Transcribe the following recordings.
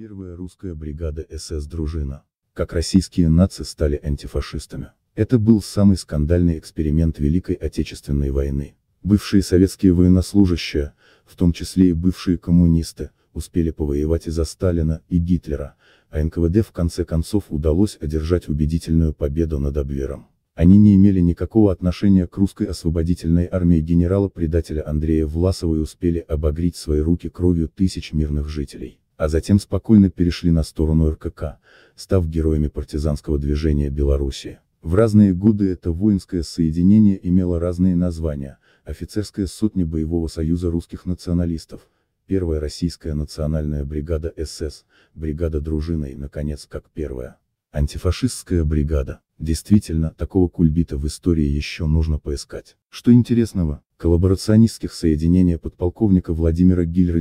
Первая русская бригада СС-дружина. Как российские нации стали антифашистами. Это был самый скандальный эксперимент Великой Отечественной войны. Бывшие советские военнослужащие, в том числе и бывшие коммунисты, успели повоевать из за Сталина, и Гитлера, а НКВД в конце концов удалось одержать убедительную победу над Абвером. Они не имели никакого отношения к русской освободительной армии генерала-предателя Андрея Власова и успели обогреть свои руки кровью тысяч мирных жителей а затем спокойно перешли на сторону РКК, став героями партизанского движения Белоруссии. В разные годы это воинское соединение имело разные названия, офицерская сотня Боевого союза русских националистов, первая российская национальная бригада СС, бригада дружины и, наконец, как первая. Антифашистская бригада. Действительно, такого кульбита в истории еще нужно поискать. Что интересного, коллаборационистских соединения подполковника Владимира гиль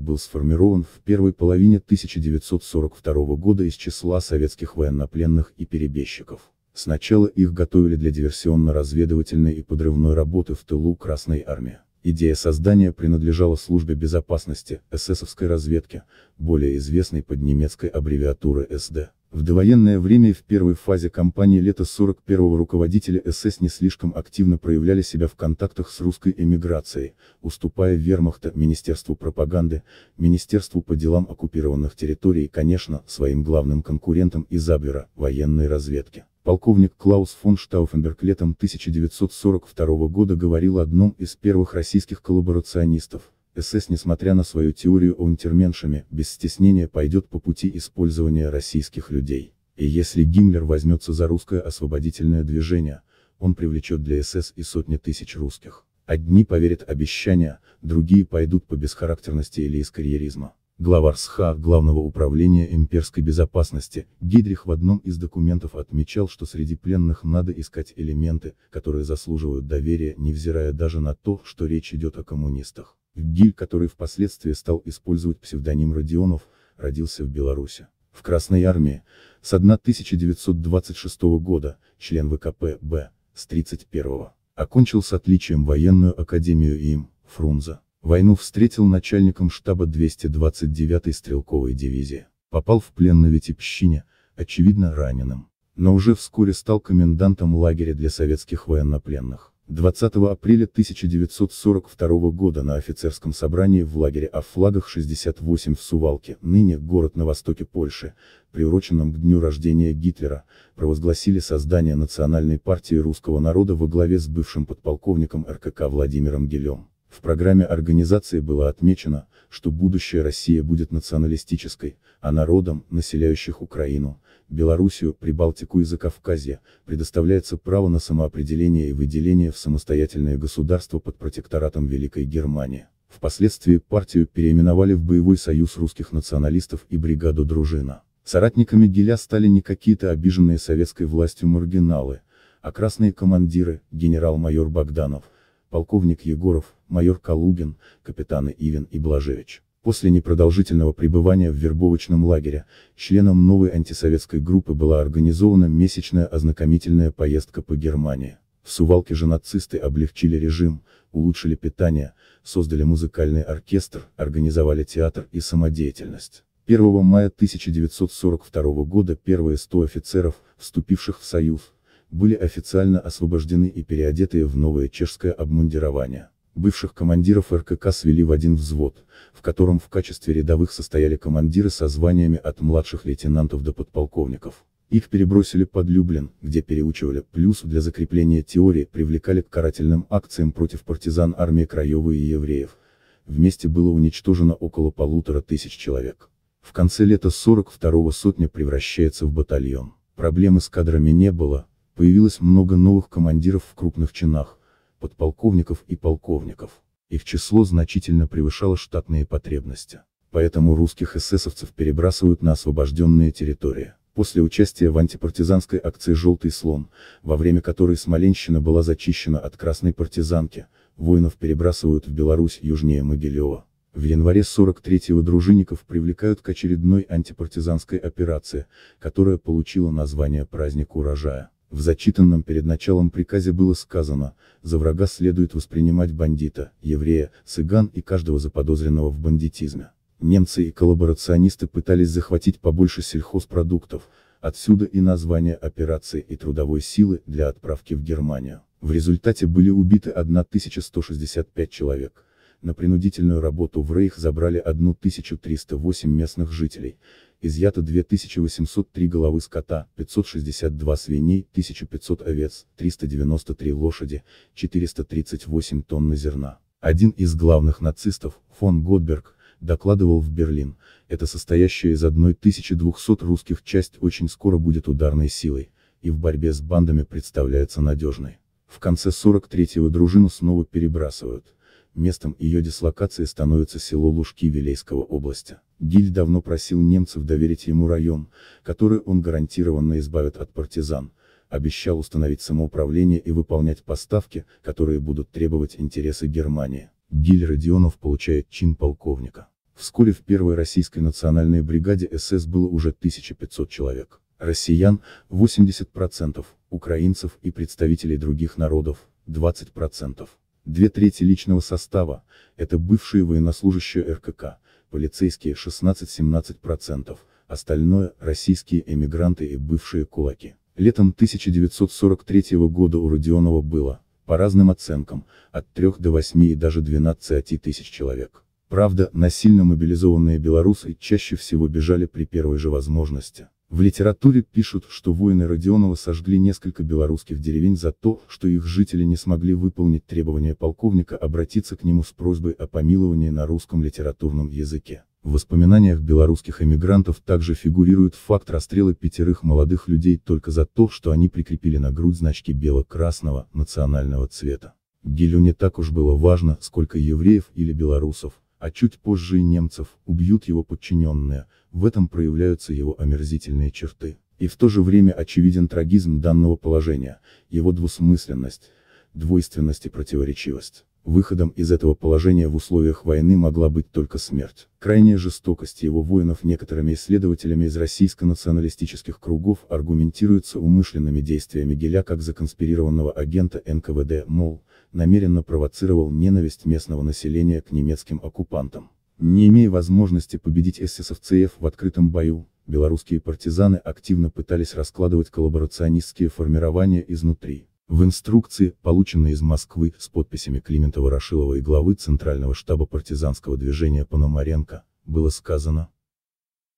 был сформирован в первой половине 1942 года из числа советских военнопленных и перебежчиков. Сначала их готовили для диверсионно-разведывательной и подрывной работы в тылу Красной Армии. Идея создания принадлежала службе безопасности, эсэсовской разведке, более известной под немецкой аббревиатурой СД. В довоенное время и в первой фазе кампании лета 41-го руководители СС не слишком активно проявляли себя в контактах с русской эмиграцией, уступая вермахта, Министерству пропаганды, Министерству по делам оккупированных территорий и, конечно, своим главным конкурентам из Абвера, военной разведки. Полковник Клаус фон Штауфенберг летом 1942 года говорил одном из первых российских коллаборационистов, СС несмотря на свою теорию о интерменшами, без стеснения пойдет по пути использования российских людей. И если Гиммлер возьмется за русское освободительное движение, он привлечет для СС и сотни тысяч русских. Одни поверят обещания, другие пойдут по бесхарактерности или из карьеризма. Главарь СХА Главного управления имперской безопасности, Гидрих в одном из документов отмечал, что среди пленных надо искать элементы, которые заслуживают доверия, невзирая даже на то, что речь идет о коммунистах. Гиль, который впоследствии стал использовать псевдоним Родионов, родился в Беларуси. В Красной армии, с 1926 года, член ВКП(б) с 31 окончил с отличием военную академию им, Фрунзе. Войну встретил начальником штаба 229-й стрелковой дивизии. Попал в плен на Витебщине, очевидно раненым. Но уже вскоре стал комендантом лагеря для советских военнопленных. 20 апреля 1942 года на офицерском собрании в лагере о флагах 68 в Сувалке, ныне город на востоке Польши, приуроченном к дню рождения Гитлера, провозгласили создание Национальной партии русского народа во главе с бывшим подполковником РКК Владимиром Гелем. В программе организации было отмечено, что будущая Россия будет националистической, а народам, населяющих Украину, Белоруссию, Прибалтику и Закавказье, предоставляется право на самоопределение и выделение в самостоятельное государство под протекторатом Великой Германии. Впоследствии партию переименовали в Боевой союз русских националистов и бригаду «Дружина». Соратниками Гиля стали не какие-то обиженные советской властью маргиналы, а красные командиры, генерал-майор Богданов, полковник Егоров, майор Калугин, капитаны Ивин и Блажевич. После непродолжительного пребывания в вербовочном лагере, членам новой антисоветской группы была организована месячная ознакомительная поездка по Германии. В Сувалке же нацисты облегчили режим, улучшили питание, создали музыкальный оркестр, организовали театр и самодеятельность. 1 мая 1942 года первые 100 офицеров, вступивших в Союз, были официально освобождены и переодеты в новое чешское обмундирование. Бывших командиров РКК свели в один взвод, в котором в качестве рядовых состояли командиры со званиями от младших лейтенантов до подполковников. Их перебросили под Люблин, где переучивали, плюс для закрепления теории привлекали к карательным акциям против партизан армии Краевой и евреев. Вместе было уничтожено около полутора тысяч человек. В конце лета 42-го сотня превращается в батальон. Проблемы с кадрами не было, появилось много новых командиров в крупных чинах, подполковников и полковников. Их число значительно превышало штатные потребности. Поэтому русских эсэсовцев перебрасывают на освобожденные территории. После участия в антипартизанской акции «Желтый слон», во время которой Смоленщина была зачищена от красной партизанки, воинов перебрасывают в Беларусь южнее Могилева. В январе 43-го дружинников привлекают к очередной антипартизанской операции, которая получила название «Праздник урожая». В зачитанном перед началом приказе было сказано, за врага следует воспринимать бандита, еврея, цыган и каждого заподозренного в бандитизме. Немцы и коллаборационисты пытались захватить побольше сельхозпродуктов, отсюда и название операции и трудовой силы для отправки в Германию. В результате были убиты 1165 человек. На принудительную работу в Рейх забрали 1308 местных жителей, изъято 2803 головы скота, 562 свиней, 1500 овец, 393 лошади, 438 тонны зерна. Один из главных нацистов, фон Готберг, докладывал в Берлин, это состоящая из 1200 русских часть очень скоро будет ударной силой, и в борьбе с бандами представляется надежной. В конце 43-го дружину снова перебрасывают, местом ее дислокации становится село Лужки Вилейского области. Гиль давно просил немцев доверить ему район, который он гарантированно избавит от партизан, обещал установить самоуправление и выполнять поставки, которые будут требовать интересы Германии. Гиль Родионов получает чин полковника. Вскоре в первой российской национальной бригаде СС было уже 1500 человек. Россиян – 80%, украинцев и представителей других народов – 20%. Две трети личного состава – это бывшие военнослужащие РКК, полицейские 16-17%, остальное – российские эмигранты и бывшие кулаки. Летом 1943 года у Родионова было, по разным оценкам, от 3 до 8 и даже 12 тысяч человек. Правда, насильно мобилизованные белорусы чаще всего бежали при первой же возможности. В литературе пишут, что воины Родионова сожгли несколько белорусских деревень за то, что их жители не смогли выполнить требования полковника обратиться к нему с просьбой о помиловании на русском литературном языке. В воспоминаниях белорусских эмигрантов также фигурирует факт расстрела пятерых молодых людей только за то, что они прикрепили на грудь значки бело-красного, национального цвета. Гелю не так уж было важно, сколько евреев или белорусов, а чуть позже и немцев, убьют его подчиненные, в этом проявляются его омерзительные черты. И в то же время очевиден трагизм данного положения, его двусмысленность, двойственность и противоречивость. Выходом из этого положения в условиях войны могла быть только смерть. Крайняя жестокость его воинов некоторыми исследователями из российско-националистических кругов аргументируется умышленными действиями Геля как законспирированного агента НКВД, мол, намеренно провоцировал ненависть местного населения к немецким оккупантам. Не имея возможности победить эсэсовцев в открытом бою, белорусские партизаны активно пытались раскладывать коллаборационистские формирования изнутри. В инструкции, полученной из Москвы, с подписями Климента Ворошилова и главы Центрального штаба партизанского движения Пономаренко, было сказано,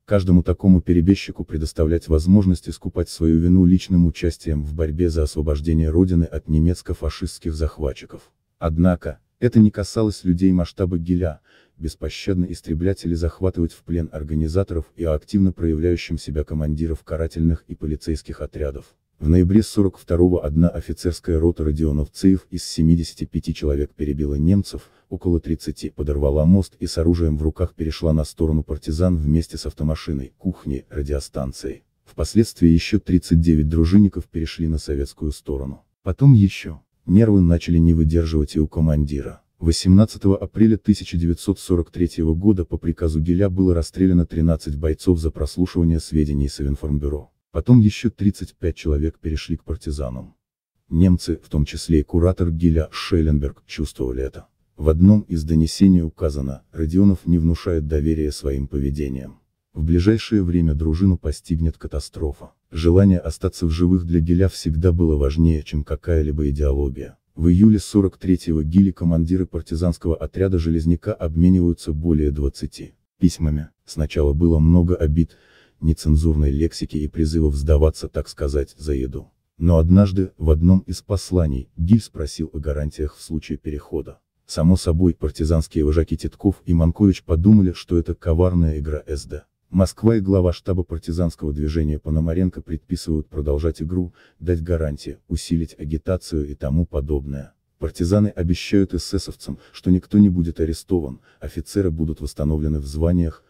каждому такому перебежчику предоставлять возможность искупать свою вину личным участием в борьбе за освобождение Родины от немецко-фашистских захватчиков. Однако, это не касалось людей масштаба Гиля, беспощадно истреблять или захватывать в плен организаторов и активно проявляющим себя командиров карательных и полицейских отрядов. В ноябре 42-го одна офицерская рота радионовцев из 75 человек перебила немцев, около 30 подорвала мост и с оружием в руках перешла на сторону партизан вместе с автомашиной, кухней, радиостанцией. Впоследствии еще 39 дружинников перешли на советскую сторону. Потом еще. Нервы начали не выдерживать и у командира. 18 апреля 1943 года по приказу Геля было расстреляно 13 бойцов за прослушивание сведений Савинформбюро. Потом еще 35 человек перешли к партизанам. Немцы, в том числе и куратор Гиля Шелленберг, чувствовали это. В одном из донесений указано, Родионов не внушает доверия своим поведением. В ближайшее время дружину постигнет катастрофа. Желание остаться в живых для Гиля всегда было важнее, чем какая-либо идеология. В июле 43-го Гили командиры партизанского отряда «Железняка» обмениваются более 20 письмами. Сначала было много обид, нецензурной лексики и призывов сдаваться, так сказать, за еду. Но однажды, в одном из посланий, Гиль спросил о гарантиях в случае перехода. Само собой, партизанские вожаки Титков и Манкович подумали, что это коварная игра СД. Москва и глава штаба партизанского движения Пономаренко предписывают продолжать игру, дать гарантии, усилить агитацию и тому подобное. Партизаны обещают эсэсовцам, что никто не будет арестован, офицеры будут восстановлены в званиях,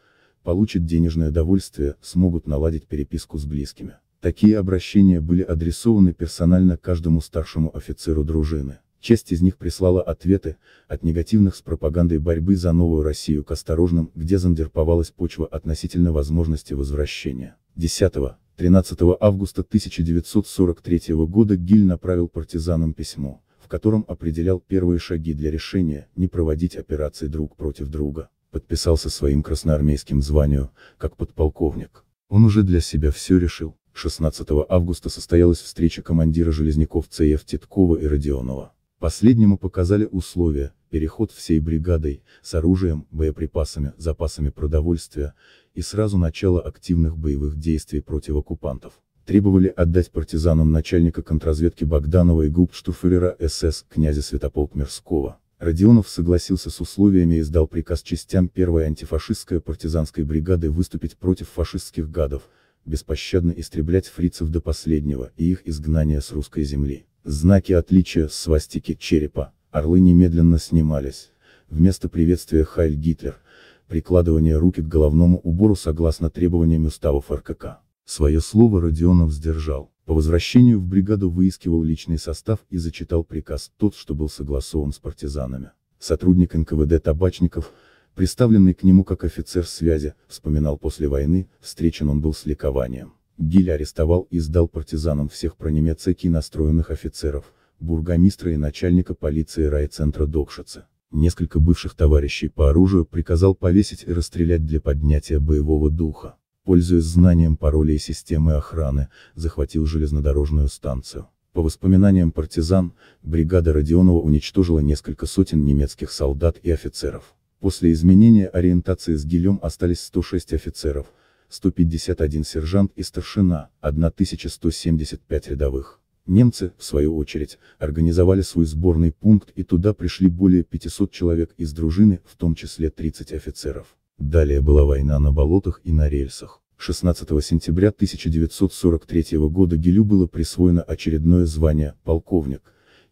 получат денежное довольствие, смогут наладить переписку с близкими. Такие обращения были адресованы персонально каждому старшему офицеру дружины. Часть из них прислала ответы, от негативных с пропагандой борьбы за новую Россию к осторожным, где зандерповалась почва относительно возможности возвращения. 10-13 августа 1943 года Гиль направил партизанам письмо, в котором определял первые шаги для решения, не проводить операции друг против друга подписался своим красноармейским званию, как подполковник. Он уже для себя все решил. 16 августа состоялась встреча командира железняков ЦФ Титкова и Родионова. Последнему показали условия, переход всей бригадой, с оружием, боеприпасами, запасами продовольствия, и сразу начало активных боевых действий против оккупантов. Требовали отдать партизанам начальника контрразведки Богданова и губштуферера СС князя Святополк Мирского. Родионов согласился с условиями и издал приказ частям 1-й антифашистской партизанской бригады выступить против фашистских гадов, беспощадно истреблять фрицев до последнего и их изгнания с русской земли. Знаки отличия, свастики, черепа, орлы немедленно снимались. Вместо приветствия «Хайль Гитлер», прикладывание руки к головному убору согласно требованиям уставов РКК. Свое слово Родионов сдержал. По возвращению в бригаду выискивал личный состав и зачитал приказ тот, что был согласован с партизанами. Сотрудник НКВД Табачников, представленный к нему как офицер связи, вспоминал после войны, встречен он был с ликованием. Гиль арестовал и сдал партизанам всех про пронемецки настроенных офицеров, бургомистра и начальника полиции райцентра Докшицы. Несколько бывших товарищей по оружию приказал повесить и расстрелять для поднятия боевого духа пользуясь знанием паролей системы охраны, захватил железнодорожную станцию. По воспоминаниям партизан, бригада Родионова уничтожила несколько сотен немецких солдат и офицеров. После изменения ориентации с Гилем остались 106 офицеров, 151 сержант и старшина, 1175 рядовых. Немцы, в свою очередь, организовали свой сборный пункт и туда пришли более 500 человек из дружины, в том числе 30 офицеров. Далее была война на болотах и на рельсах. 16 сентября 1943 года Гелю было присвоено очередное звание «полковник».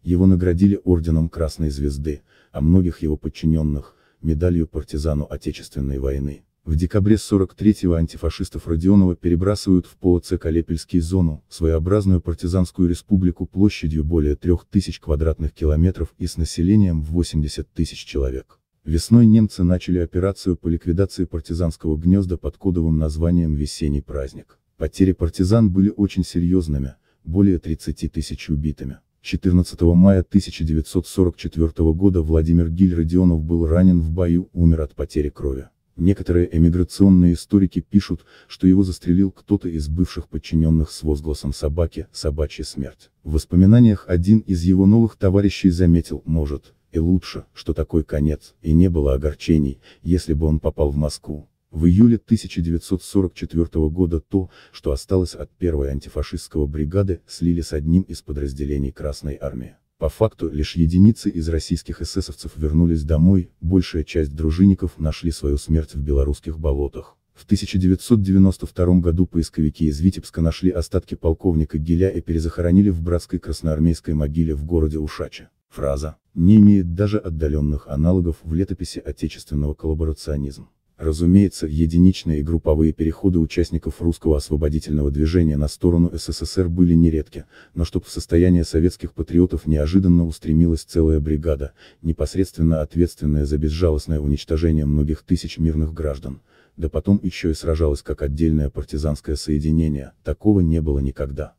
Его наградили орденом Красной Звезды, а многих его подчиненных – медалью партизану Отечественной войны. В декабре 43-го антифашистов Родионова перебрасывают в ПОЦ Калепельский зону, своеобразную партизанскую республику площадью более 3000 квадратных километров и с населением в 80 тысяч человек. Весной немцы начали операцию по ликвидации партизанского гнезда под кодовым названием «Весенний праздник». Потери партизан были очень серьезными, более 30 тысяч убитыми. 14 мая 1944 года Владимир Гиль Родионов был ранен в бою, умер от потери крови. Некоторые эмиграционные историки пишут, что его застрелил кто-то из бывших подчиненных с возгласом «собаки», «собачья смерть». В воспоминаниях один из его новых товарищей заметил, может, и лучше, что такой конец, и не было огорчений, если бы он попал в Москву. В июле 1944 года то, что осталось от первой антифашистского бригады, слили с одним из подразделений Красной Армии. По факту, лишь единицы из российских эсэсовцев вернулись домой, большая часть дружинников нашли свою смерть в белорусских болотах. В 1992 году поисковики из Витебска нашли остатки полковника Геля и перезахоронили в братской красноармейской могиле в городе Ушача. Фраза не имеет даже отдаленных аналогов в летописи отечественного коллаборационизма. Разумеется, единичные и групповые переходы участников русского освободительного движения на сторону СССР были нередки, но чтоб в состояние советских патриотов неожиданно устремилась целая бригада, непосредственно ответственная за безжалостное уничтожение многих тысяч мирных граждан, да потом еще и сражалась как отдельное партизанское соединение, такого не было никогда.